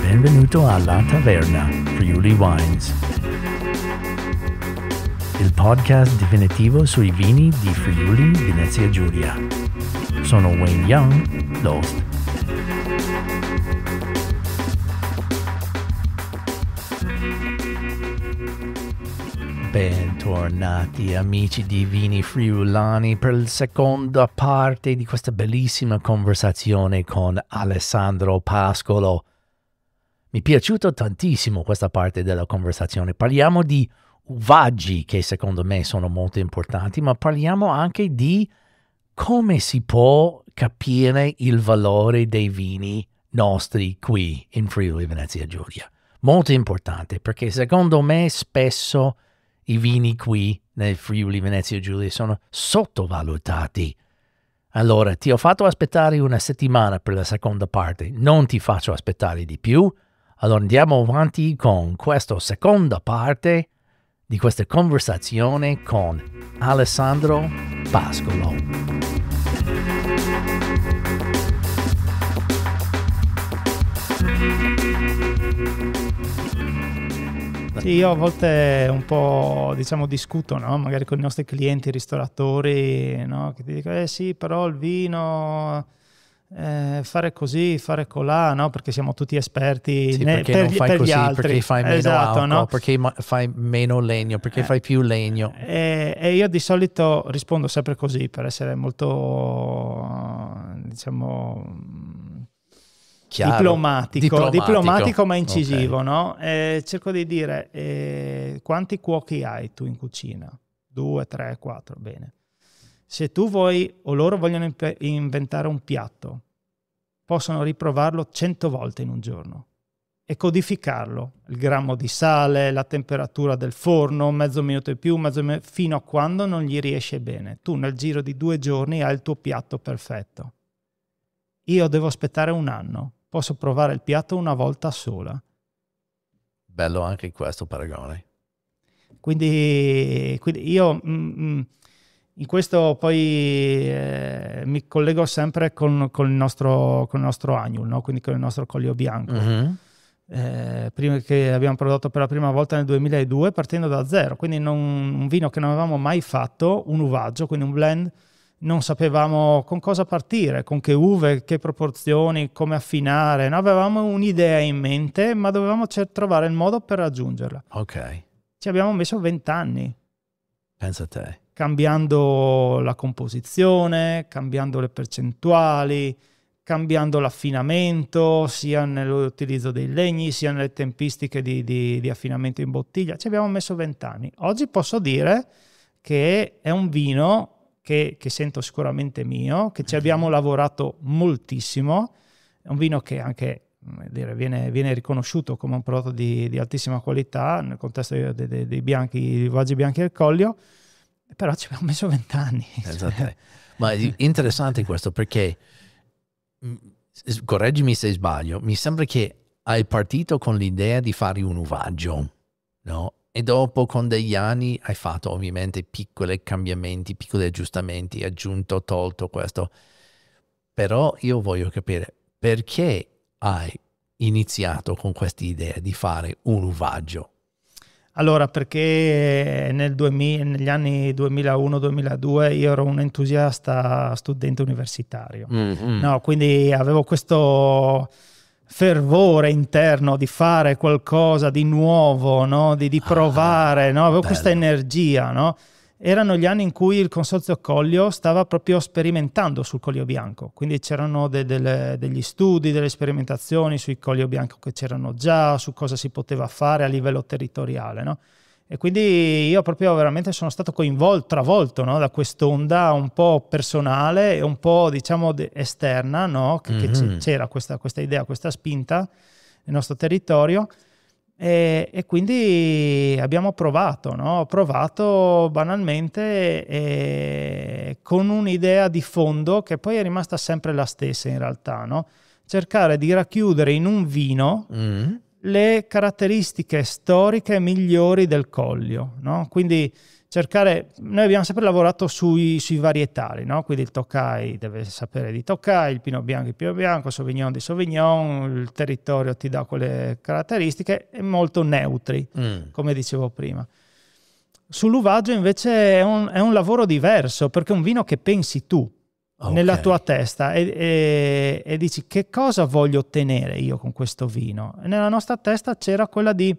Benvenuto alla Taverna Friuli Wines, il podcast definitivo sui vini di Friuli Venezia Giulia. Sono Wayne Young, Lost Bentornati amici di Vini Friulani per la seconda parte di questa bellissima conversazione con Alessandro Pascolo. Mi è piaciuta tantissimo questa parte della conversazione. Parliamo di uvaggi che secondo me sono molto importanti, ma parliamo anche di come si può capire il valore dei vini nostri qui in Friuli Venezia Giulia. Molto importante perché secondo me spesso i vini qui nel Friuli Venezia Giulia sono sottovalutati. Allora, ti ho fatto aspettare una settimana per la seconda parte, non ti faccio aspettare di più. Allora andiamo avanti con questa seconda parte di questa conversazione con Alessandro Pascolo. Sì, io a volte un po' diciamo discuto, no? magari con i nostri clienti, ristoratori, no? che ti dicono, eh sì, però il vino... Eh, fare così, fare colà, no? perché siamo tutti esperti sì, ne, per, gli, per così, Perché fai meno esatto, alcol, no? perché fai meno legno, perché eh, fai più legno. E, e, io di solito rispondo sempre così per essere molto, diciamo, Diplomatico, diplomatico, diplomatico, ma incisivo, okay. no? Eh, cerco di dire eh, quanti cuochi hai tu in cucina? Due, tre, quattro, bene. Se tu vuoi o loro vogliono imp- inventare un piatto, possono riprovarlo cento volte in un giorno e codificarlo, il grammo di sale, la temperatura del forno, mezzo minuto in più, mezzo minuto, fino a quando non gli riesce bene. Tu nel giro di due giorni hai il tuo piatto perfetto. Io devo aspettare un anno posso provare il piatto una volta sola. Bello anche questo paragone. Quindi, quindi io mm, mm, in questo poi eh, mi collego sempre con, con, il nostro, con il nostro agnul, no? quindi con il nostro colio bianco. Mm-hmm. Eh, prima che abbiamo prodotto per la prima volta nel 2002 partendo da zero, quindi non, un vino che non avevamo mai fatto, un uvaggio, quindi un blend non sapevamo con cosa partire, con che uve, che proporzioni, come affinare. No, avevamo un'idea in mente, ma dovevamo trovare il modo per raggiungerla. Ok. Ci abbiamo messo vent'anni. Pensa a te. Cambiando la composizione, cambiando le percentuali, cambiando l'affinamento, sia nell'utilizzo dei legni, sia nelle tempistiche di, di, di affinamento in bottiglia. Ci abbiamo messo vent'anni. Oggi posso dire che è un vino che, che sento sicuramente mio, che ci abbiamo lavorato moltissimo, è un vino che anche Dire, viene, viene, riconosciuto come un prodotto di, di altissima qualità nel contesto dei, dei, dei bianchi, vaggi bianchi del Collio, però ci abbiamo messo vent'anni. Ma è interessante questo perché, mm, correggimi se sbaglio, mi sembra che hai partito con l'idea di fare un uvaggio, no? E dopo con degli anni hai fatto ovviamente piccoli cambiamenti, piccoli aggiustamenti, aggiunto, tolto questo. Però io voglio capire perché hai iniziato con questa idea di fare un uvaggio? Allora, perché nel 2000, negli anni 2001-2002 io ero un entusiasta studente universitario, mm-hmm. no, quindi avevo questo fervore interno di fare qualcosa di nuovo, no? di, di, ah, provare, ah, no? avevo bello. questa energia. No? Erano gli anni in cui il consorzio Collio stava proprio sperimentando sul Collio Bianco, quindi c'erano de, de, degli studi, delle sperimentazioni sui Collio Bianco che c'erano già, su cosa si poteva fare a livello territoriale. E quindi io proprio veramente sono stato coinvolto, travolto no? da quest'onda un po' personale e un po' diciamo esterna, no? che, mm-hmm. che c'era questa, questa, idea, questa spinta nel nostro territorio. E, e quindi abbiamo provato, no? provato banalmente e con un'idea di fondo che poi è rimasta sempre la stessa in realtà, cercare di racchiudere in un vino mm-hmm le caratteristiche storiche migliori del Collio. No? Quindi cercare, noi abbiamo sempre lavorato sui, sui varietali, no? quindi il Tokai deve sapere di Tokai, il Pino Bianco di Pino Bianco, Sauvignon di Sauvignon, il territorio ti dà quelle caratteristiche e molto neutri, mm. come dicevo prima. Sull'uvaggio invece è un, è un lavoro diverso perché è un vino che pensi tu, Ah, okay. nella tua testa e, e, e dici che cosa voglio ottenere io con questo vino. nella nostra testa c'era quella di,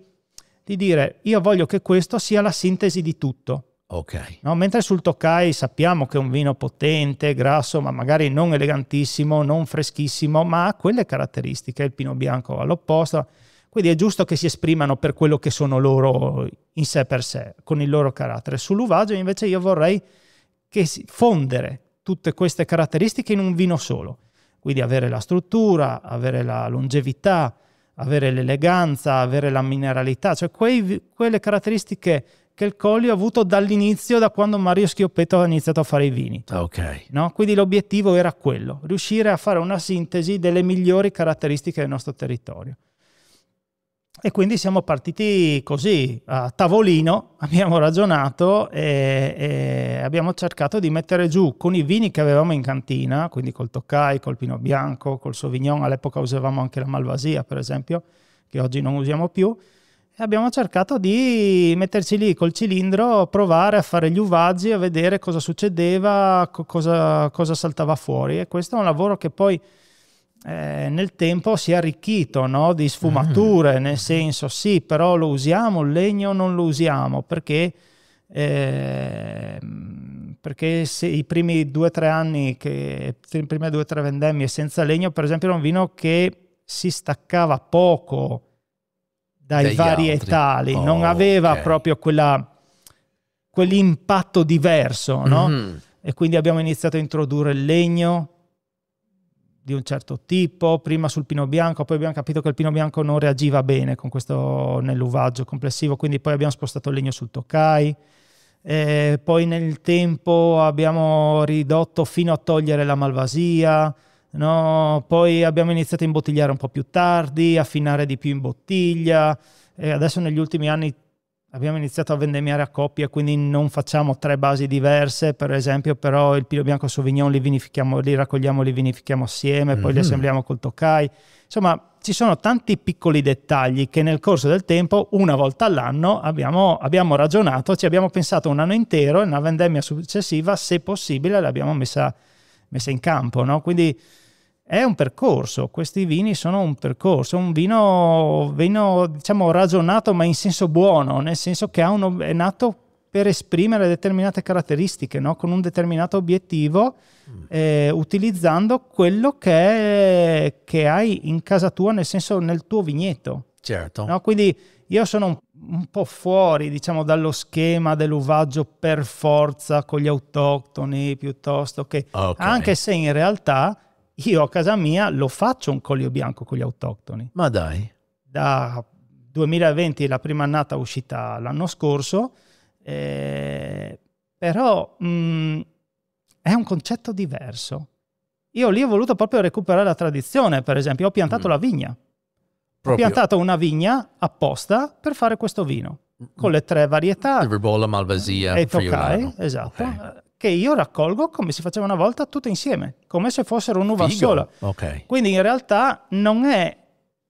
di, dire io voglio che questo sia la sintesi di tutto. Okay. No? Mentre sul Tokai sappiamo che è un vino potente, grasso, ma magari non elegantissimo, non freschissimo, ma ha quelle caratteristiche, il Pino Bianco all'opposto. Quindi è giusto che si esprimano per quello che sono loro in sé per sé, con il loro carattere. Sull'uvaggio invece io vorrei che si fondere tutte queste caratteristiche in un vino solo. Quindi avere la struttura, avere la longevità, avere l'eleganza, avere la mineralità, cioè quei, quelle caratteristiche che il Colli ha avuto dall'inizio, da quando Mario Schioppetto ha iniziato a fare i vini. Ah, okay. No? Quindi l'obiettivo era quello, riuscire a fare una sintesi delle migliori caratteristiche del nostro territorio. E quindi siamo partiti così, a tavolino, abbiamo ragionato e, e, abbiamo cercato di mettere giù con i vini che avevamo in cantina, quindi col Toccai, col Pino Bianco, col Sauvignon, all'epoca usavamo anche la Malvasia per esempio, che oggi non usiamo più, e abbiamo cercato di metterci lì col cilindro, provare a fare gli uvaggi, a vedere cosa succedeva, co- cosa, cosa saltava fuori. E questo è un lavoro che poi eh, nel tempo si è arricchito no? di sfumature, mm. nel senso sì, però lo usiamo il legno o non lo usiamo perché, eh, perché i primi due o tre anni, che, le prime due o tre vendemmie senza legno, per esempio, era un vino che si staccava poco dai varietali, oh, non aveva okay. proprio quella, quell'impatto diverso, no? mm. E quindi abbiamo iniziato a introdurre il legno, di un certo tipo, prima sul pino bianco, poi abbiamo capito che il pino bianco non reagiva bene con questo nell'uvaggio complessivo, quindi poi abbiamo spostato il legno sul toccai, eh, poi nel tempo abbiamo ridotto fino a togliere la malvasia, no? poi abbiamo iniziato a imbottigliare un po' più tardi, affinare di più in bottiglia, eh, adesso negli ultimi anni abbiamo iniziato a vendemmiare a coppie, quindi non facciamo tre basi diverse, per esempio, però il Pino Bianco Sauvignon li, li raccogliamo, li vinifichiamo assieme, mm-hmm. poi li mhm. assembliamo col Tokai. Insomma, ci sono tanti piccoli dettagli che nel corso del tempo, una volta all'anno, abbiamo, abbiamo ragionato, ci abbiamo pensato un anno intero e una vendemmia successiva, se possibile, l'abbiamo messa, messa in campo. No? Quindi è un percorso, questi vini sono un percorso, un vino, vino diciamo ragionato ma in senso buono, nel senso che uno, è nato per esprimere determinate caratteristiche, no? con un determinato obiettivo, mm. eh, utilizzando quello che, che, hai in casa tua, nel senso nel tuo vigneto. Certo. No? Quindi io sono un, un po' fuori, diciamo, dallo schema dell'uvaggio per forza con gli autoctoni, piuttosto che... Okay. Anche se in realtà io a casa mia lo faccio un colio bianco con gli autoctoni. Ma dai. Da 2020 la prima annata uscita l'anno scorso, eh, però mh, mm, è un concetto diverso. Io lì ho voluto proprio recuperare la tradizione, per esempio, ho piantato mm. la vigna. Proprio. Ho piantato una vigna apposta per fare questo vino, mm. con le tre varietà. Il Ribolla, Malvasia e Tokai, esatto. Okay che io raccolgo come si faceva una volta tutte insieme, come se fossero un'uva Figo. sola. Okay. Quindi in realtà non è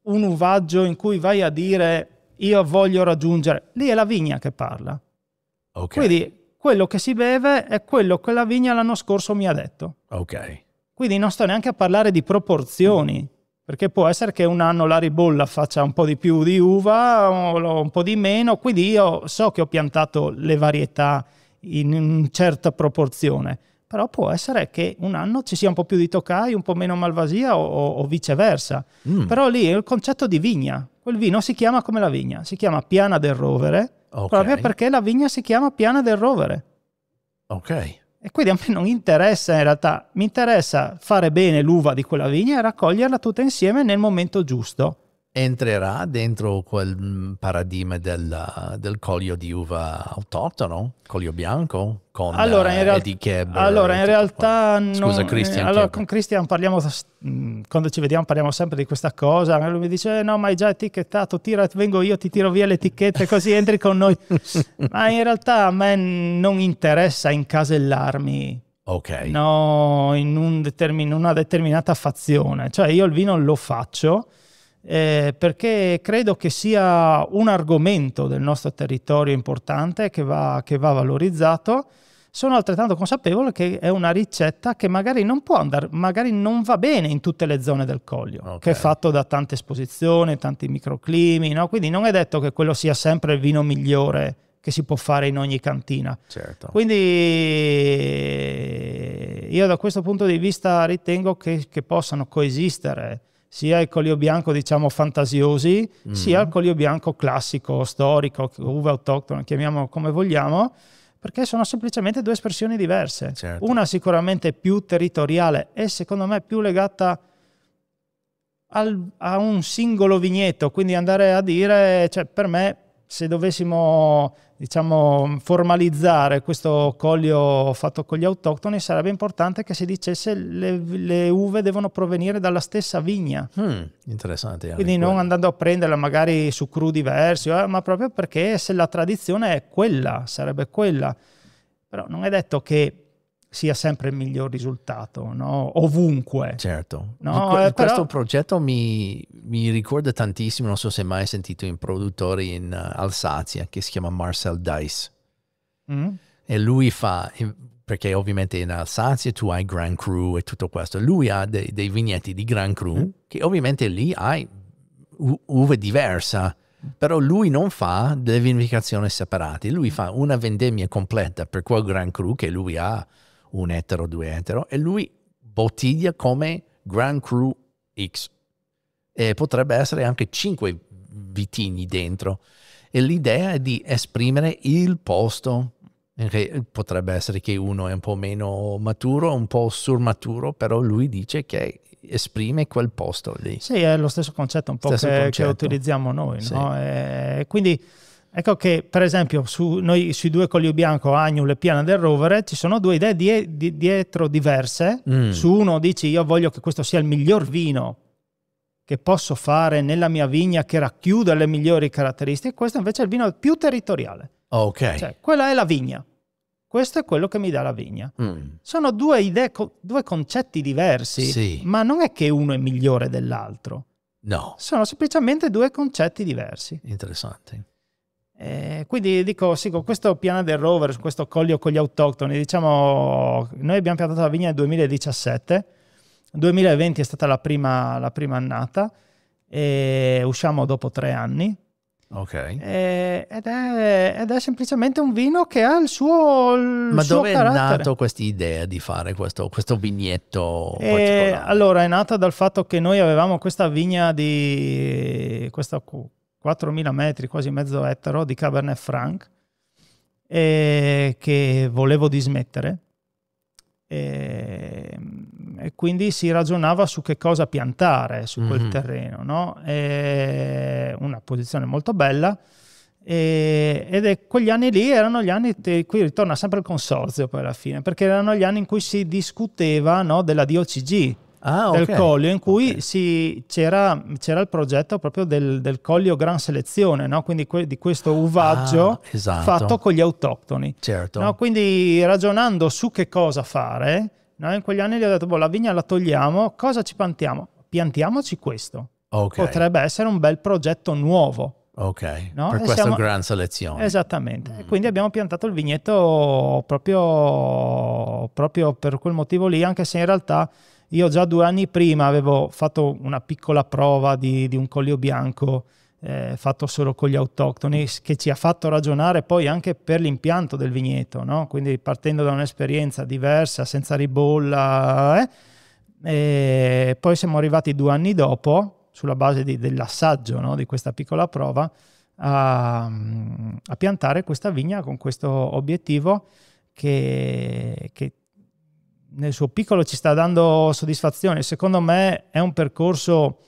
un uvaggio in cui vai a dire io voglio raggiungere, lì è la vigna che parla. Okay. Quindi quello che si beve è quello che la vigna l'anno scorso mi ha detto. Okay. Quindi non sto neanche a parlare di proporzioni, perché può essere che un anno la ribolla faccia un po' di più di uva, o un po' di meno, quindi io so che ho piantato le varietà in una certa proporzione. Però può essere che un anno ci sia un po' più di toccai, un po' meno malvasia o, o viceversa. Mm. Però lì è il concetto di vigna. Quel vino si chiama come la vigna, si chiama piana del rovere, okay. proprio perché la vigna si chiama piana del rovere. Ok. E quindi a me non interessa in realtà, mi interessa fare bene l'uva di quella vigna e raccoglierla tutta insieme nel momento giusto entrerà dentro quel mm, paradigma del, del colio di uva autoctono, colio bianco, con allora, in eh, real- Eddie Allora, in realtà... Non, Scusa, Christian. Eh, allora, Kebber. con Christian parliamo, mm, quando ci vediamo parliamo sempre di questa cosa, lui mi dice, eh, no, ma hai già etichettato, tira, vengo io, ti tiro via le etichette, così entri con noi. ma in realtà a me non interessa incasellarmi Okay. No, in, un determin- una determinata fazione. Cioè, io il vino lo faccio eh, perché credo che sia un argomento del nostro territorio importante che va, che va valorizzato. Sono altrettanto consapevole che è una ricetta che magari non può andare, magari non va bene in tutte le zone del collio, okay. che è fatto da tante esposizioni, tanti microclimi, no? quindi non è detto che quello sia sempre il vino migliore che si può fare in ogni cantina. Certo. Quindi io da questo punto di vista ritengo che, che possano coesistere sia il colio bianco diciamo fantasiosi, mm sia il colio bianco classico, storico, uva autoctona, chiamiamolo come vogliamo, perché sono semplicemente due espressioni diverse. Certo. Una sicuramente più territoriale e secondo me più legata al, a un singolo vigneto, quindi andare a dire, cioè per me se dovessimo diciamo, formalizzare questo colio fatto con gli autoctoni, sarebbe importante che si dicesse le, le uve devono provenire dalla stessa vigna. Mm, interessante. Quindi non quello. andando a prenderla magari su cru diversi, eh, ma proprio perché se la tradizione è quella, sarebbe quella. Però non è detto che sia sempre il miglior risultato, no? ovunque. Certo, no? eh, questo però... progetto mi, mi, ricorda tantissimo, non so se mai sentito un produttore in uh, Alsazia che si chiama Marcel Dice. Mm. E lui fa, eh, perché ovviamente in Alsazia tu hai Grand Cru e tutto questo, lui ha dei, dei vigneti di Grand Cru mm. che ovviamente lì hai u- uve diversa però lui non fa delle vinificazioni separate, lui mm. fa una vendemmia completa per quel Grand Cru che lui ha un etero, due etero, e lui bottiglia come Grand Cru X. E potrebbe essere anche cinque vitigni dentro. E l'idea è di esprimere il posto. Che potrebbe essere che uno è un po' meno maturo, un po' surmaturo, però lui dice che esprime quel posto lì. Sì, è lo stesso concetto un po' che, concetto. che, utilizziamo noi. Sì. No? quindi Ecco che per esempio su, noi, sui due Colio Bianco, Agnul e Piana del Rovere, ci sono due idee di, di, dietro diverse. Mm. Su uno dici io voglio che questo sia il miglior vino che posso fare nella mia vigna che racchiuda le migliori caratteristiche, questo invece è il vino più territoriale. Ok. Cioè, quella è la vigna. Questo è quello che mi dà la vigna. Mm. Sono due idee, due concetti diversi, sì. ma non è che uno è migliore dell'altro. No. Sono semplicemente due concetti diversi. Interessante. Eh, quindi dico, sì, con questo piano del rover, questo collio con gli autoctoni, diciamo, noi abbiamo piantato la vigna nel 2017, 2020 è stata la prima, la prima annata, e usciamo dopo tre anni. Ok. Eh, ed, è, ed, è, semplicemente un vino che ha il suo. Il Ma suo dove carattere. è nata questa idea di fare questo, questo vignetto? Eh, allora, è nata dal fatto che noi avevamo questa vigna di. Questa, 4.000 metri, quasi mezzo ettaro di Cabernet Franc eh, che volevo dismettere. E, ehm, e, quindi si ragionava su che cosa piantare su quel mm-hmm. terreno, no? e, una posizione molto bella. E, ed è, quegli anni lì erano gli anni, te, qui ritorna sempre il consorzio poi alla fine, perché erano gli anni in cui si discuteva no, della DOCG, ah, okay. del Collio, in cui okay. si, c'era, c'era, il progetto proprio del, del Collio Gran Selezione, no? quindi que, di questo uvaggio ah, esatto. fatto con gli autoctoni. Certo. No? Quindi ragionando su che cosa fare, no? in quegli anni gli ho detto, boh, la vigna la togliamo, cosa ci piantiamo? Piantiamoci questo. Okay. Potrebbe essere un bel progetto nuovo. Ok, no? per e questa siamo... gran selezione. Esattamente, mm. quindi abbiamo piantato il vigneto proprio, proprio, per quel motivo lì, anche se in realtà io già due anni prima avevo fatto una piccola prova di, di un collio bianco eh, fatto solo con gli autoctoni, che ci ha fatto ragionare poi anche per l'impianto del vigneto, no? quindi partendo da un'esperienza diversa, senza ribolla. Eh? E poi siamo arrivati due anni dopo, sulla base di, dell'assaggio no? di questa piccola prova, a, a, piantare questa vigna con questo obiettivo che, che nel suo piccolo ci sta dando soddisfazione. Secondo me è un percorso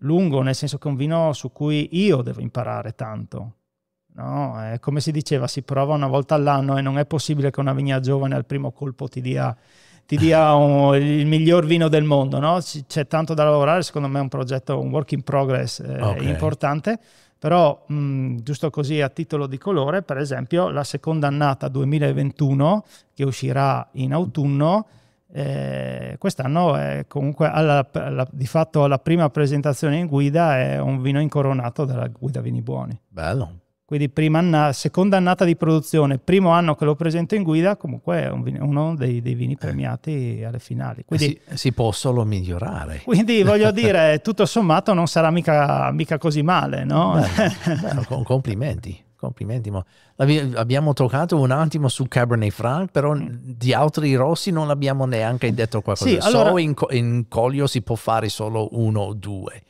lungo, nel senso che è un vino su cui io devo imparare tanto. No? È come si diceva, si prova una volta all'anno e non è possibile che una vigna giovane al primo colpo ti dia, ti dia un, il miglior vino del mondo. No? C'è tanto da lavorare, secondo me è un progetto, un work in progress eh, okay. importante. Però, mh, mm, giusto così a titolo di colore, per esempio, la seconda annata 2021 che uscirà in autunno, eh, quest'anno è comunque alla, alla, di fatto la prima presentazione in guida è un vino incoronato dalla guida Vini Buoni. Bello, quindi prima anna, seconda annata di produzione, primo anno che lo presento in guida, comunque è un, uno dei, dei, vini eh. premiati alle finali. Quindi, si, eh si, eh può solo migliorare. Quindi voglio dire, tutto sommato non sarà mica, mica così male, no? Bello, bello, complimenti. Complimenti, abbiamo toccato un attimo su Cabernet Franc, però di altri rossi non abbiamo neanche detto qualcosa. Sì, allora... So in, in, Coglio si può fare solo uno o due.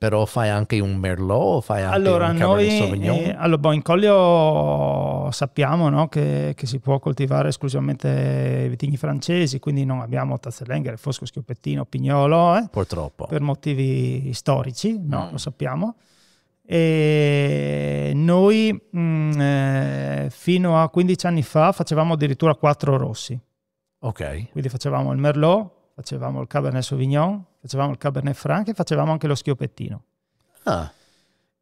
Però fai anche un Merlot, fai anche allora, un noi, Sauvignon? Eh, allora, Boincoglio sappiamo no, che, che, si può coltivare esclusivamente vitigni francesi, quindi non abbiamo Tazzelenger, Fosco Schioppettino, Pignolo. Eh, Purtroppo. Per motivi storici, no, mm. lo sappiamo. E noi mh, mm, eh, fino a 15 anni fa facevamo addirittura quattro rossi. Ok. Quindi facevamo il Merlot, facevamo il Cabernet Sauvignon, facevamo il Cabernet Franc e facevamo anche lo schioppettino. Ah,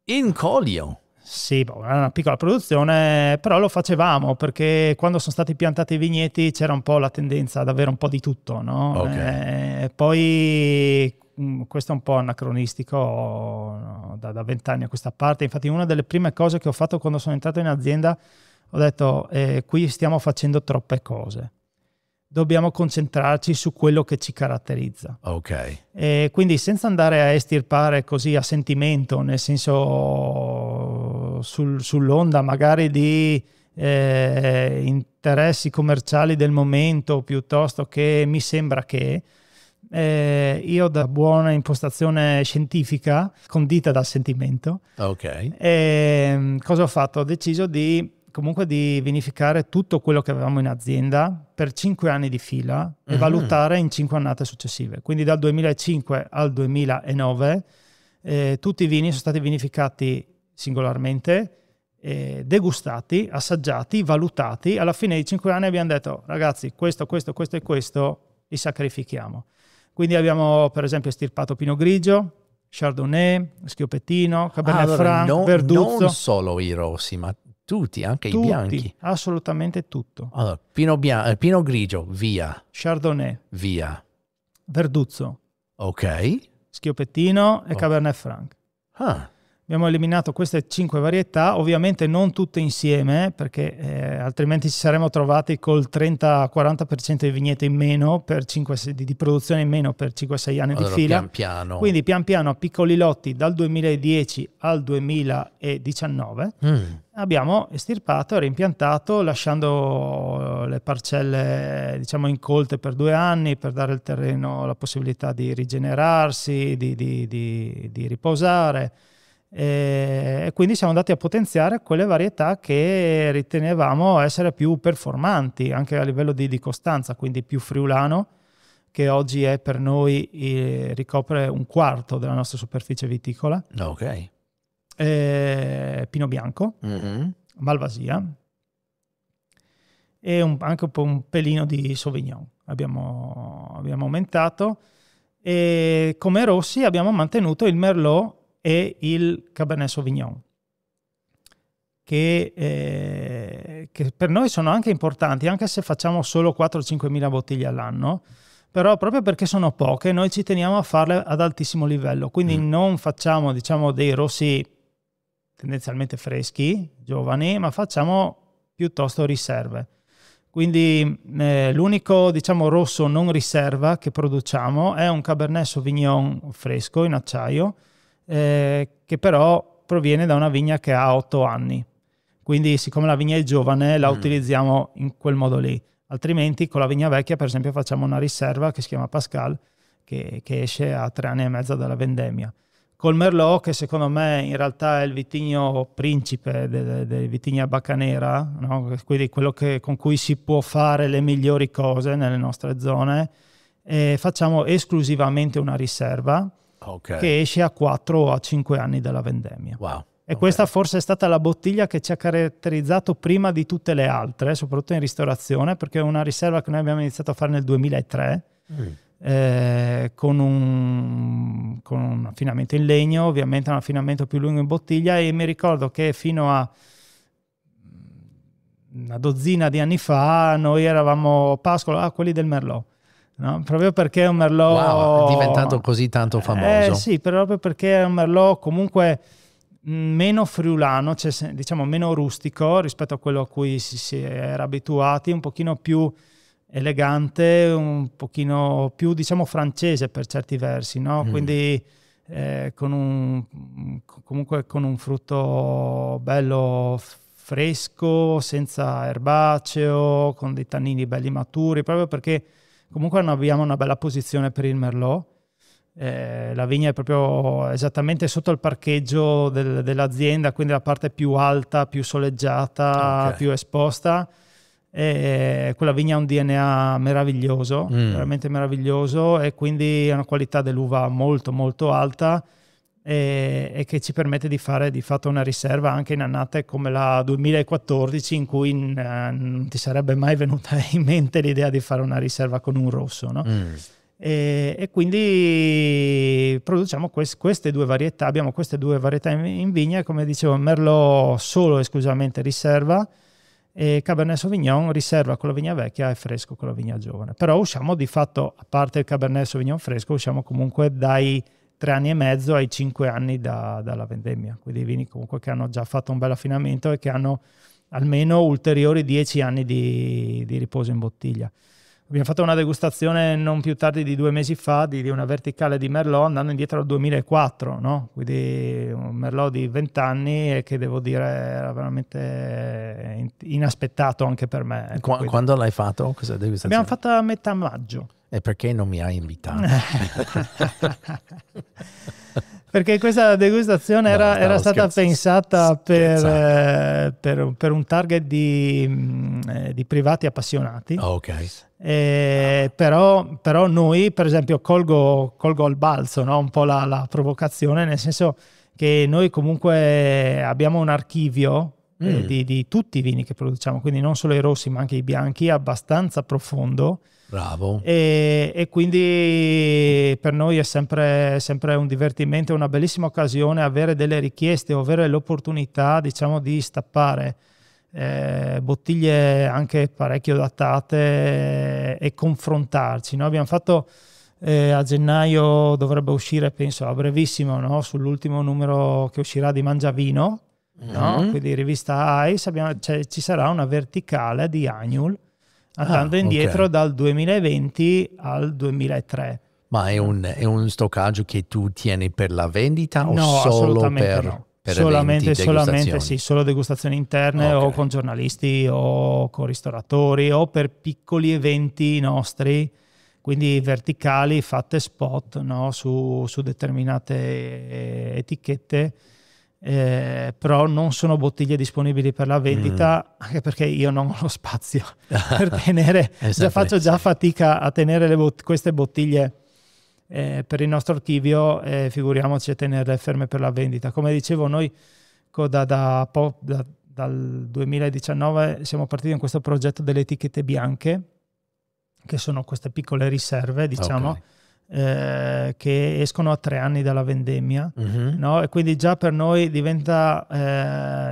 in colio. Sì, boh, era una piccola produzione, però lo facevamo perché quando sono stati piantati i vigneti c'era un po' la tendenza ad avere un po' di tutto, no? Okay. Eh, poi mm, questo è un po' anacronistico no? da vent'anni a questa parte. Infatti, una delle prime cose che ho fatto quando sono entrato in azienda ho detto eh, qui stiamo facendo troppe cose dobbiamo concentrarci su quello che ci caratterizza. Ok. E quindi senza andare a estirpare così a sentimento, nel senso sul, sull'onda magari di eh, interessi commerciali del momento piuttosto che mi sembra che eh, io da buona impostazione scientifica condita dal sentimento, okay. eh, cosa ho fatto? Ho deciso di comunque di vinificare tutto quello che avevamo in azienda per cinque anni di fila e uh-huh. valutare in cinque annate successive. Quindi dal 2005 al 2009 eh, tutti i vini sono stati vinificati singolarmente, eh, degustati, assaggiati, valutati. Alla fine dei cinque anni abbiamo detto ragazzi questo, questo, questo e questo li sacrifichiamo. Quindi abbiamo per esempio estirpato Pino Grigio, Chardonnay, Schioppettino, Cabernet ah, allora, Franc, no, Verduzzo. Non solo i rossi, ma tutti, anche tutti, i bianchi. Assolutamente tutto. Allora, Pino, bian- eh, Pino Grigio, via. Chardonnay. Via. Verduzzo. Ok. Schioppettino e oh. Cabernet Franc. Ah. Abbiamo eliminato queste cinque varietà, ovviamente non tutte insieme, perché eh, altrimenti ci saremmo trovati col 30-40% di vignette in meno, per 5, di produzione in meno per 5-6 anni allora, di fila. Pian piano. Quindi pian piano a piccoli lotti dal 2010 al 2019 mm. abbiamo estirpato e rimpiantato lasciando le parcelle diciamo incolte per due anni per dare al terreno la possibilità di rigenerarsi, di, di, di, di riposare eh, e quindi siamo andati a potenziare quelle varietà che ritenevamo essere più performanti anche a livello di, di costanza, quindi più friulano, che oggi è per noi eh, ricopre un quarto della nostra superficie viticola. Ok. Eh, Pino Bianco, mm-hmm. Malvasia e un, anche un, un pelino di Sauvignon. Abbiamo, abbiamo aumentato e come rossi abbiamo mantenuto il Merlot è il Cabernet Sauvignon, che, eh, che per noi sono anche importanti, anche se facciamo solo 4-5 mila bottiglie all'anno, però proprio perché sono poche noi ci teniamo a farle ad altissimo livello, quindi mm. non facciamo diciamo, dei rossi tendenzialmente freschi, giovani, ma facciamo piuttosto riserve. Quindi eh, l'unico diciamo, rosso non riserva che produciamo è un Cabernet Sauvignon fresco in acciaio eh, che però proviene da una vigna che ha 8 anni. Quindi siccome la vigna è giovane la mm. utilizziamo in quel modo lì. Altrimenti con la vigna vecchia per esempio facciamo una riserva che si chiama Pascal che, che esce a tre anni e mezzo dalla vendemmia. Col Merlot, che secondo me in realtà è il vitigno principe delle de, vitigni a baccanera, no? quindi quello che, con cui si può fare le migliori cose nelle nostre zone, eh, facciamo esclusivamente una riserva okay. che esce a 4 o a 5 anni dalla vendemmia. Wow. E okay. questa forse è stata la bottiglia che ci ha caratterizzato prima di tutte le altre, soprattutto in ristorazione, perché è una riserva che noi abbiamo iniziato a fare nel 2003. Mm. Eh, con, un, con, un, affinamento in legno, ovviamente un affinamento più lungo in bottiglia e mi ricordo che fino a una dozzina di anni fa noi eravamo Pascolo, ah, quelli del Merlot. No? proprio perché è un merlot wow, è diventato così tanto eh, famoso. Eh, sì, proprio perché è un merlot comunque mm, meno friulano, cioè, diciamo meno rustico rispetto a quello a cui si, si, era abituati, un pochino più elegante, un pochino più diciamo francese per certi versi, no? mm. Quindi eh, con un, comunque con un frutto bello fresco, senza erbaceo, con dei tannini belli maturi, proprio perché Comunque abbiamo una bella posizione per il Merlot. Eh, la vigna è proprio esattamente sotto il parcheggio del, dell'azienda, quindi la parte più alta, più soleggiata, okay. più esposta. E quella vigna ha un DNA meraviglioso, mm. veramente meraviglioso, e quindi ha una qualità dell'uva molto molto alta e, e, che ci permette di fare di fatto una riserva anche in annate come la 2014 in cui in, non ti sarebbe mai venuta in mente l'idea di fare una riserva con un rosso. No? Mm. E, e, quindi produciamo quest, queste due varietà, abbiamo queste due varietà in, in vigna, come dicevo, Merlot solo e esclusivamente riserva e Cabernet Sauvignon riserva con la vigna vecchia e fresco con la vigna giovane. Però usciamo di fatto, a parte il Cabernet Sauvignon fresco, usciamo comunque dai tre anni e mezzo ai cinque anni da, dalla vendemmia, quindi vini comunque che hanno già fatto un bel affinamento e che hanno almeno ulteriori dieci anni di, di riposo in bottiglia. Abbiamo fatto una degustazione non più tardi di due mesi fa di, di una verticale di Merlot andando indietro al 2004, no? quindi un Merlot di 20 anni e che devo dire era veramente inaspettato anche per me. Ecco, Qu- quando l'hai fatto? Abbiamo fatto a metà maggio. E perché non mi hai invitato? perché questa degustazione no, era, era stata pensata per, eh, per, per, un target di, mm, eh, di privati appassionati. Ah, ok. Eh, però, però, noi, per esempio, colgo, colgo al balzo no? un po' la, la, provocazione, nel senso che noi comunque abbiamo un archivio eh, mm. eh, di, di tutti i vini che produciamo, quindi non solo i rossi ma anche i bianchi, abbastanza profondo. Bravo. E, e, quindi per noi è sempre, sempre un divertimento, una bellissima occasione avere delle richieste o avere l'opportunità diciamo, di stappare eh, bottiglie anche parecchio datate e confrontarci. Noi abbiamo fatto eh, a gennaio, dovrebbe uscire penso a brevissimo, no? sull'ultimo numero che uscirà di Mangiavino, mm-hmm. no? quindi rivista Ice, abbiamo, cioè, ci sarà una verticale di Agnul andando ah, indietro okay. dal 2020 al 2003. Ma è un, è un, stoccaggio che tu tieni per la vendita no, o solo per... No. per solamente, solamente sì, solo degustazioni interne okay. o con giornalisti o con ristoratori o per piccoli eventi nostri quindi verticali fatte spot no? su, su, determinate eh, etichette eh, però non sono bottiglie disponibili per la vendita, mm. anche perché io non ho lo spazio per tenere, esatto, già faccio già fatica a tenere bot- queste bottiglie eh, per il nostro archivio, eh, figuriamoci a tenerle ferme per la vendita. Come dicevo, noi da, da, po- da, dal 2019 siamo partiti in questo progetto delle etichette bianche, che sono queste piccole riserve, diciamo. Okay eh, che escono a tre anni dalla vendemmia, uh-huh. no? e quindi già per noi diventa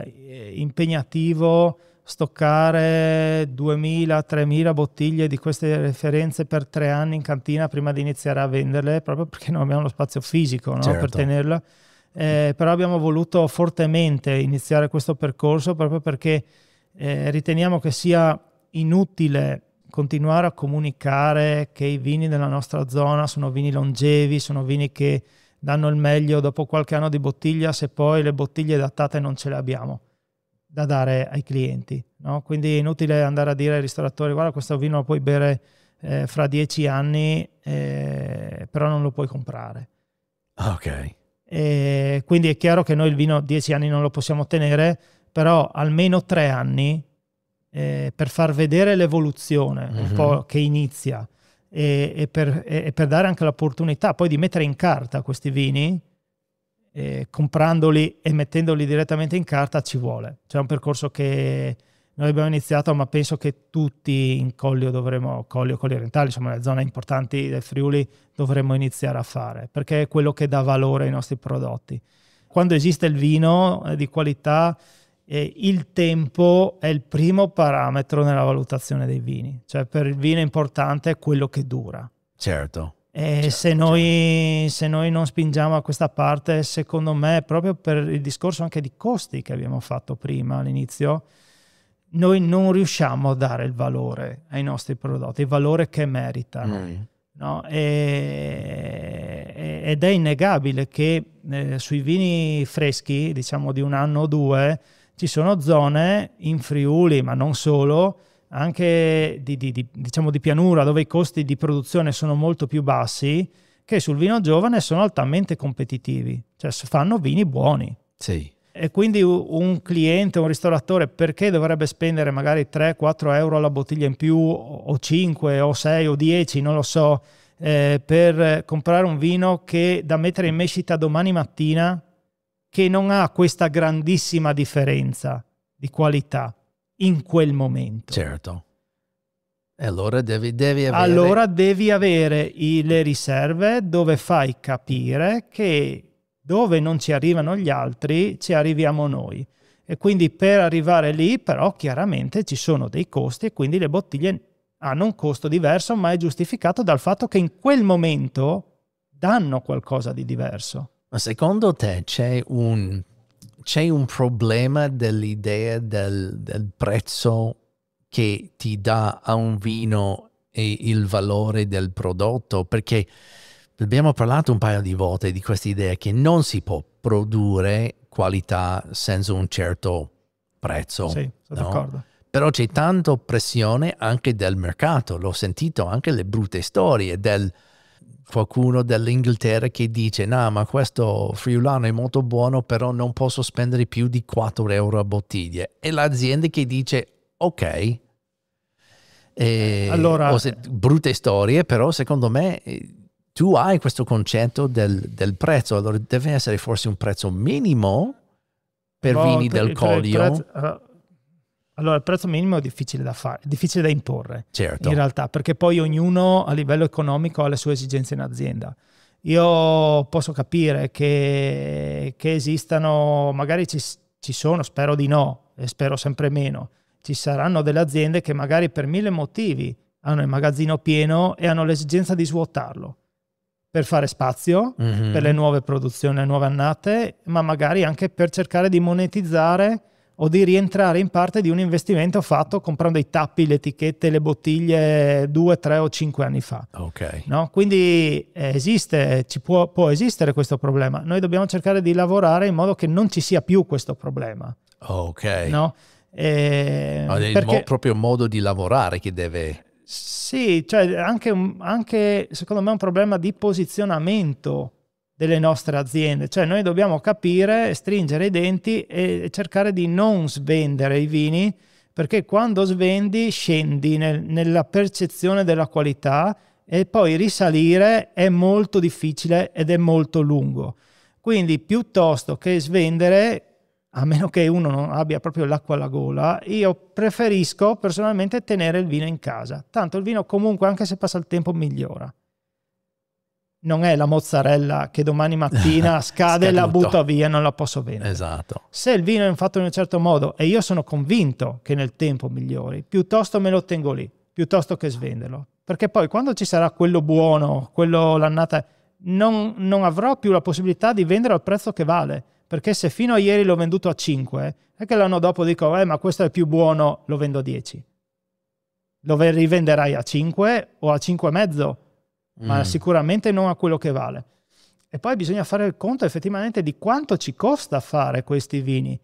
eh, impegnativo stoccare 2.000-3.000 bottiglie di queste referenze per tre anni in cantina prima di iniziare a venderle, proprio perché non abbiamo lo spazio fisico no? certo. per tenerla. Eh, però abbiamo voluto fortemente iniziare questo percorso proprio perché eh, riteniamo che sia inutile continuare a comunicare che i vini della nostra zona sono vini longevi, sono vini che danno il meglio dopo qualche anno di bottiglia se poi le bottiglie adattate non ce le abbiamo da dare ai clienti. No? Quindi è inutile andare a dire ai ristoratori guarda questo vino lo puoi bere eh, fra dieci anni eh, però non lo puoi comprare. Ah, ok. E quindi è chiaro che noi il vino dieci anni non lo possiamo tenere però almeno tre anni eh, per far vedere l'evoluzione mm-hmm. un mhm. po' che inizia e, e, per, e, e, per, dare anche l'opportunità poi di mettere in carta questi vini, eh, comprandoli e mettendoli direttamente in carta ci vuole. C'è cioè, un percorso che noi abbiamo iniziato, ma penso che tutti in Collio dovremmo, Collio, Collio Orientale, insomma le zone importanti del Friuli, dovremmo iniziare a fare, perché è quello che dà valore ai nostri prodotti. Quando esiste il vino eh, di qualità eh, il tempo è il primo parametro nella valutazione dei vini, cioè per il vino è importante è quello che dura. Certo. E certo, se, noi, certo. se noi non spingiamo a questa parte, secondo me, proprio per il discorso anche di costi che abbiamo fatto prima all'inizio, noi non riusciamo a dare il valore ai nostri prodotti, il valore che meritano. Mm. No? E, ed è innegabile che eh, sui vini freschi, diciamo di un anno o due, ci sono zone in Friuli, ma non solo, anche di, di, di, diciamo di pianura, dove i costi di produzione sono molto più bassi, che sul vino giovane sono altamente competitivi, cioè fanno vini buoni. Sì. E quindi un cliente, un ristoratore, perché dovrebbe spendere magari 3-4 euro alla bottiglia in più, o 5, o 6, o 10, non lo so, eh, per comprare un vino che da mettere in mescita domani mattina che non ha questa grandissima differenza di qualità in quel momento. Certo. E allora devi, devi avere... Allora devi avere i, le riserve dove fai capire che dove non ci arrivano gli altri ci arriviamo noi. E quindi per arrivare lì però chiaramente ci sono dei costi e quindi le bottiglie hanno un costo diverso ma è giustificato dal fatto che in quel momento danno qualcosa di diverso. Ma secondo te c'è un, c'è un problema dell'idea del, del prezzo che ti dà a un vino e il valore del prodotto? Perché abbiamo parlato un paio di volte di questa idea che non si può produrre qualità senza un certo prezzo. Sì, sono no? d'accordo. Però c'è tanta pressione anche del mercato, l'ho sentito anche le brutte storie del qualcuno dell'Inghilterra che dice no ma questo friulano è molto buono però non posso spendere più di 4 euro a bottiglia e l'azienda che dice ok e, eh, allora, se, brutte storie però secondo me eh, tu hai questo concetto del, del prezzo allora deve essere forse un prezzo minimo per no, vini del Collio. Prezzo, ah, allora, il prezzo minimo è difficile da fare, difficile da imporre, certo. in realtà, perché poi ognuno a livello economico ha le sue esigenze in azienda. Io posso capire che, che esistano, magari ci, ci sono, spero di no, e spero sempre meno, ci saranno delle aziende che magari per mille motivi hanno il magazzino pieno e hanno l'esigenza di svuotarlo per fare spazio mm-hmm. per le nuove produzioni, le nuove annate, ma magari anche per cercare di monetizzare o di rientrare in parte di un investimento fatto comprando i tappi, le etichette, le bottiglie due, tre o cinque anni fa. Okay. No? Quindi eh, esiste, ci può, può, esistere questo problema. Noi dobbiamo cercare di lavorare in modo che non ci sia più questo problema. Ok. No? E, eh, è perché... il mo- proprio modo di lavorare che deve... Sì, cioè anche, anche secondo me è un problema di posizionamento delle nostre aziende, cioè noi dobbiamo capire, stringere i denti e cercare di non svendere i vini perché quando svendi scendi nel, nella percezione della qualità e poi risalire è molto difficile ed è molto lungo. Quindi piuttosto che svendere, a meno che uno non abbia proprio l'acqua alla gola, io preferisco personalmente tenere il vino in casa. Tanto il vino comunque, anche se passa il tempo, migliora non è la mozzarella che domani mattina scade e la butto via, non la posso vendere. Esatto. Se il vino è fatto in un certo modo e io sono convinto che nel tempo migliori, piuttosto me lo tengo lì, piuttosto che svenderlo. Perché poi quando ci sarà quello buono, quello l'annata, non, non avrò più la possibilità di vendere al prezzo che vale. Perché se fino a ieri l'ho venduto a 5, è che l'anno dopo dico, eh, ma questo è più buono, lo vendo a 10. Lo rivenderai a 5 o a 5,5 ma mm. sicuramente non a quello che vale. E poi bisogna fare il conto effettivamente di quanto ci costa fare questi vini.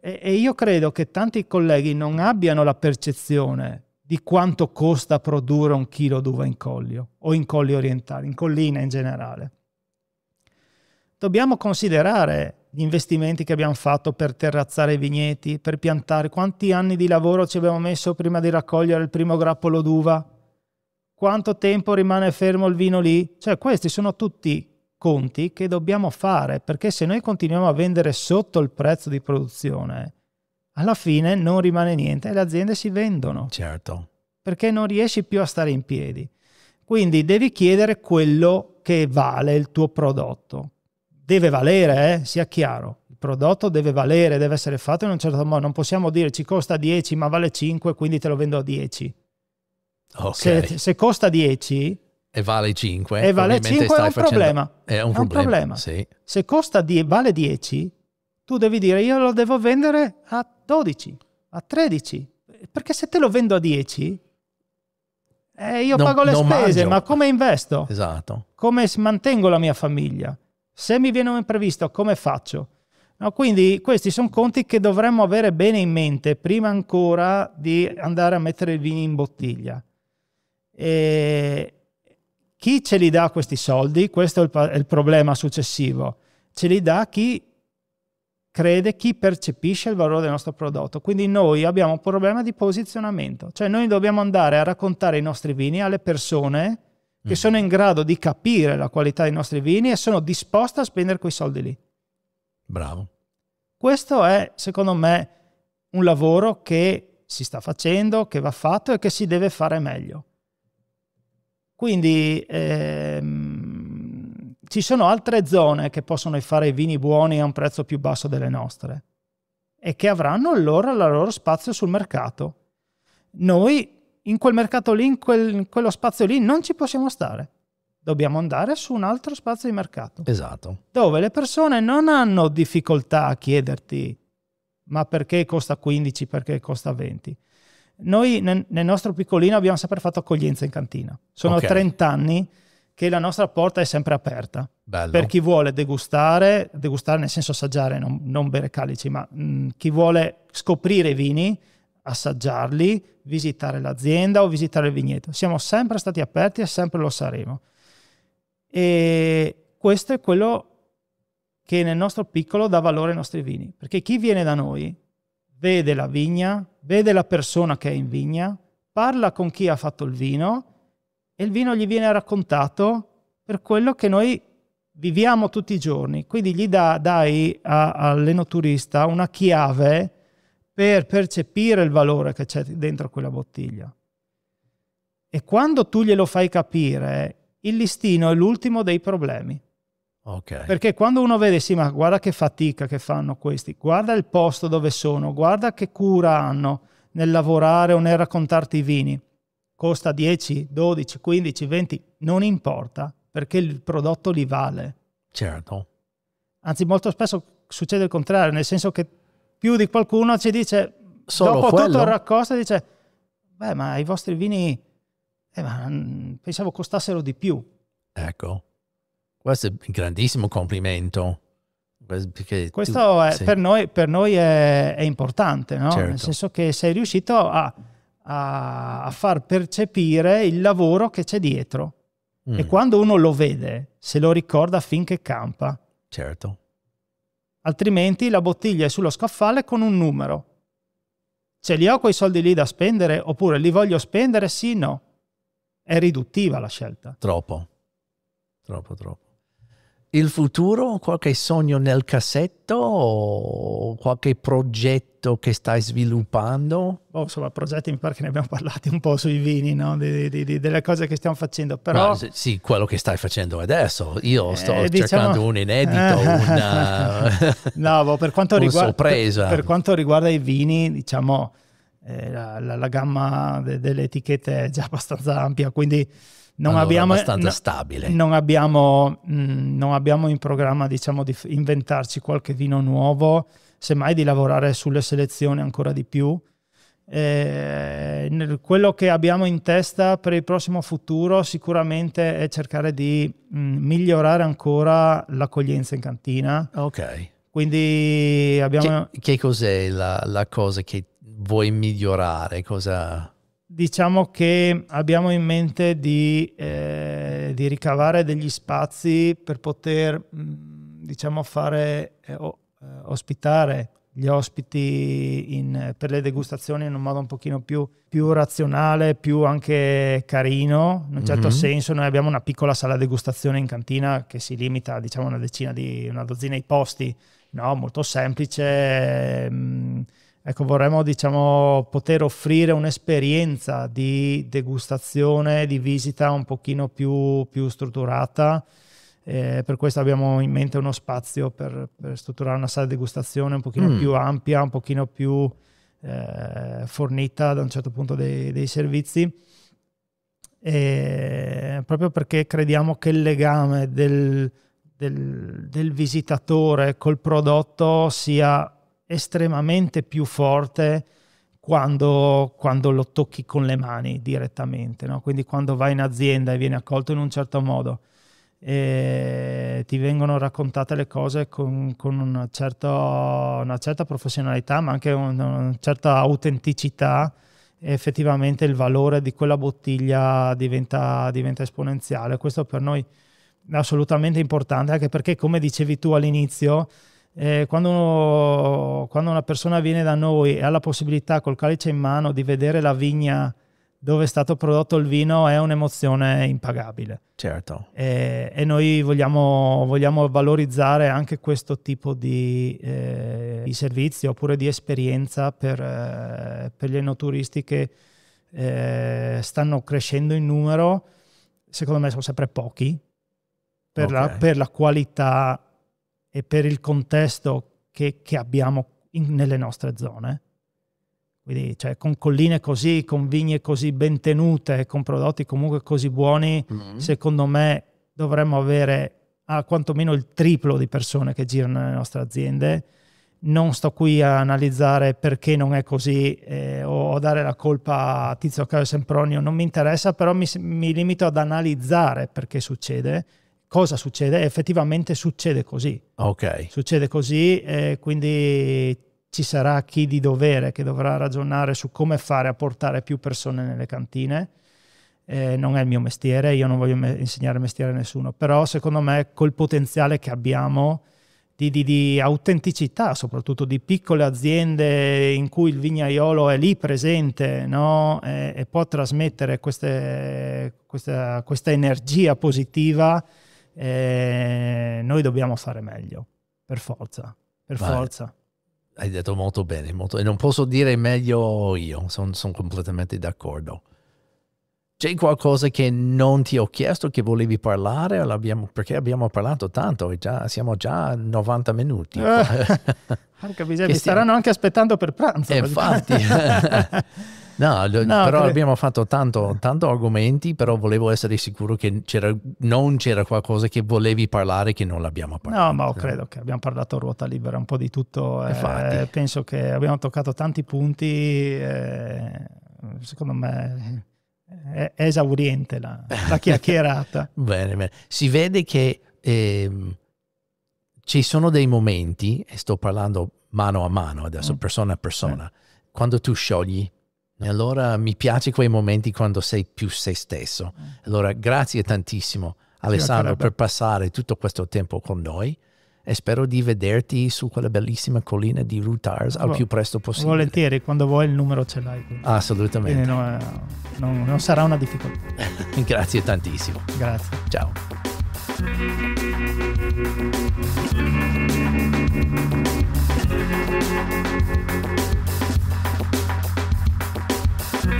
E, e io credo che tanti colleghi non abbiano la percezione di quanto costa produrre un chilo d'uva in collio o in colli orientali, in collina in generale. Dobbiamo considerare gli investimenti che abbiamo fatto per terrazzare i vigneti, per piantare, quanti anni di lavoro ci abbiamo messo prima di raccogliere il primo grappolo d'uva quanto tempo rimane fermo il vino lì? Cioè questi sono tutti conti che dobbiamo fare perché se noi continuiamo a vendere sotto il prezzo di produzione, alla fine non rimane niente e le aziende si vendono. Certo. Perché non riesci più a stare in piedi. Quindi devi chiedere quello che vale il tuo prodotto. Deve valere, eh? sia chiaro. Il prodotto deve valere, deve essere fatto in un certo modo. Non possiamo dire ci costa 10 ma vale 5, quindi te lo vendo a 10. Okay. Se, se, costa 10 e vale 5, e vale 5 è un, facendo... problema. È un è problema. problema. Sì. Se costa di, vale 10, tu devi dire io lo devo vendere a 12, a 13, perché se te lo vendo a 10 eh, io non, pago le spese, mangio. ma come investo? Esatto. Come mantengo la mia famiglia? Se mi viene un imprevisto, come faccio? No, quindi questi sono conti che dovremmo avere bene in mente prima ancora di andare a mettere il vino in bottiglia. E chi ce li dà questi soldi? Questo è il, è il problema successivo. Ce li dà chi crede, chi percepisce il valore del nostro prodotto. Quindi noi abbiamo un problema di posizionamento, cioè noi dobbiamo andare a raccontare i nostri vini alle persone che mm. sono in grado di capire la qualità dei nostri vini e sono disposte a spendere quei soldi lì. Bravo. Questo è, secondo me, un lavoro che si sta facendo, che va fatto e che si deve fare meglio. Quindi ehm, ci sono altre zone che possono fare vini buoni a un prezzo più basso delle nostre e che avranno allora il loro spazio sul mercato. Noi in quel mercato lì, in, quel, in quello spazio lì non ci possiamo stare dobbiamo andare su un altro spazio di mercato. Esatto. Dove le persone non hanno difficoltà a chiederti ma perché costa 15, perché costa 20, noi nel, nel nostro piccolino abbiamo sempre fatto accoglienza in cantina. Sono okay. 30 anni che la nostra porta è sempre aperta. Bello. Per chi vuole degustare, degustare nel senso assaggiare, non, non bere calici, ma mh, mm, chi vuole scoprire i vini, assaggiarli, visitare l'azienda o visitare il vigneto. Siamo sempre stati aperti e sempre lo saremo. E questo è quello che nel nostro piccolo dà valore ai nostri vini, perché chi viene da noi vede la vigna, vede la persona che è in vigna, parla con chi ha fatto il vino e il vino gli viene raccontato per quello che noi viviamo tutti i giorni. Quindi gli da, dai all'enoturista una chiave per percepire il valore che c'è dentro quella bottiglia. E quando tu glielo fai capire, il listino è l'ultimo dei problemi. Okay. Perché quando uno vede, sì, ma guarda che fatica che fanno questi, guarda il posto dove sono, guarda che cura hanno nel lavorare o nel raccontarti i vini, costa 10, 12, 15, 20, non importa, perché il prodotto li vale. Certo. Anzi, molto spesso succede il contrario, nel senso che più di qualcuno ci dice, Solo dopo quello? tutto il raccosto, dice, beh, ma i vostri vini, eh, ma, mm, pensavo costassero di più. Ecco. Questo è un grandissimo complimento. Questo tu, è, sì. per noi, per noi è, è, importante, no? certo. nel senso che sei riuscito a, a, a, far percepire il lavoro che c'è dietro. Mm. E quando uno lo vede, se lo ricorda finché campa. Certo. Altrimenti la bottiglia è sullo scaffale con un numero. Ce li ho quei soldi lì da spendere oppure li voglio spendere? Sì, no. È riduttiva la scelta. Troppo. Troppo, troppo il futuro, qualche sogno nel cassetto o qualche progetto che stai sviluppando? Oh, insomma, progetti mi pare che ne abbiamo parlato un po' sui vini, no? di, di, di, delle cose che stiamo facendo, però... Ma, sì, quello che stai facendo adesso, io eh, sto eh, diciamo... cercando un inedito, una... no, boh, per, quanto riguarda, per, per quanto riguarda i vini, diciamo, eh, la, la, la, gamma de, delle etichette è già abbastanza ampia, quindi non abbiamo, abbastanza no, stabile. Non abbiamo, mh, mm, non abbiamo, in programma diciamo, di inventarci qualche vino nuovo, semmai di lavorare sulle selezioni ancora di più. Eh, nel, quello che abbiamo in testa per il prossimo futuro sicuramente è cercare di mh, mm, migliorare ancora l'accoglienza in cantina. Ok. Quindi abbiamo... Che, che cos'è la, la cosa che vuoi migliorare? Cosa diciamo che abbiamo in mente di, eh, di ricavare degli spazi per poter mm, diciamo, fare, eh, eh, ospitare gli ospiti in, per le degustazioni in un modo un pochino più, più razionale, più anche carino. In un certo mm-hmm. senso noi abbiamo una piccola sala degustazione in cantina che si limita diciamo, a una decina di, una dozzina di posti, no? molto semplice. Mh, mm, Ecco, vorremmo diciamo, poter offrire un'esperienza di degustazione, di visita un pochino più, più strutturata. Eh, per questo abbiamo in mente uno spazio per, per strutturare una sala di degustazione un pochino mm. più ampia, un pochino più eh, fornita da un certo punto dei, dei servizi. E proprio perché crediamo che il legame del, del, del visitatore col prodotto sia estremamente più forte quando, quando lo tocchi con le mani direttamente. No? Quindi quando vai in azienda e vieni accolto in un certo modo e ti vengono raccontate le cose con, con una, certa, una, certa, professionalità ma anche una, una certa autenticità effettivamente il valore di quella bottiglia diventa, diventa, esponenziale questo per noi è assolutamente importante anche perché come dicevi tu all'inizio eh, quando, uno, quando, una persona viene da noi e ha la possibilità col calice in mano di vedere la vigna dove è stato prodotto il vino è un'emozione impagabile. Certo. Eh, e noi vogliamo, vogliamo, valorizzare anche questo tipo di, eh, di servizio oppure di esperienza per, eh, per gli enoturisti che eh, stanno crescendo in numero. Secondo me sono sempre pochi per, okay. la, per la qualità e per il contesto che, che abbiamo in, nelle nostre zone. Quindi, cioè, con colline così, con vigne così ben tenute, con prodotti comunque così buoni, mm-hmm. secondo me dovremmo avere a ah, quantomeno il triplo di persone che girano nelle nostre aziende. Non sto qui a analizzare perché non è così eh, o a dare la colpa a Tizio Caio Sempronio, non mi interessa, però mi, mi limito ad analizzare perché succede cosa succede? Effettivamente succede così. Okay. Succede così e quindi ci sarà chi di dovere che dovrà ragionare su come fare a portare più persone nelle cantine. Eh, non è il mio mestiere, io non voglio me- insegnare mestiere a nessuno, però secondo me col potenziale che abbiamo di, di, di, autenticità, soprattutto di piccole aziende in cui il vignaiolo è lì presente no? e, e, può trasmettere queste, questa, questa energia positiva, e eh, noi dobbiamo fare meglio, per forza, per vale. forza. Hai detto molto bene, molto, e non posso dire meglio io, sono son completamente d'accordo. C'è qualcosa che non ti ho chiesto, che volevi parlare? L'abbiamo, perché abbiamo parlato tanto e già, siamo già a 90 minuti. Eh, anche bisogna, vi stiamo... staranno anche aspettando per pranzo. Eh, infatti. No, no però per... abbiamo fatto tanto, tanto, argomenti, però volevo essere sicuro che c'era, non c'era qualcosa che volevi parlare che non l'abbiamo parlato. No, ma credo che abbiamo parlato a ruota libera un po' di tutto. Eh, penso che abbiamo toccato tanti punti, eh, secondo me è esauriente la, la chiacchierata. bene, bene. Si vede che ehm, ci sono dei momenti, e sto parlando mano a mano adesso, mm. persona a persona, mm. quando tu sciogli e allora mi piace quei momenti quando sei più se stesso. Eh. Allora grazie tantissimo Alessandro per passare tutto questo tempo con noi e spero di vederti su quella bellissima collina di Rutars al più presto possibile. Volentieri, quando vuoi il numero ce l'hai. Assolutamente. Quindi no, non, non sarà una difficoltà. grazie tantissimo. Grazie. Ciao.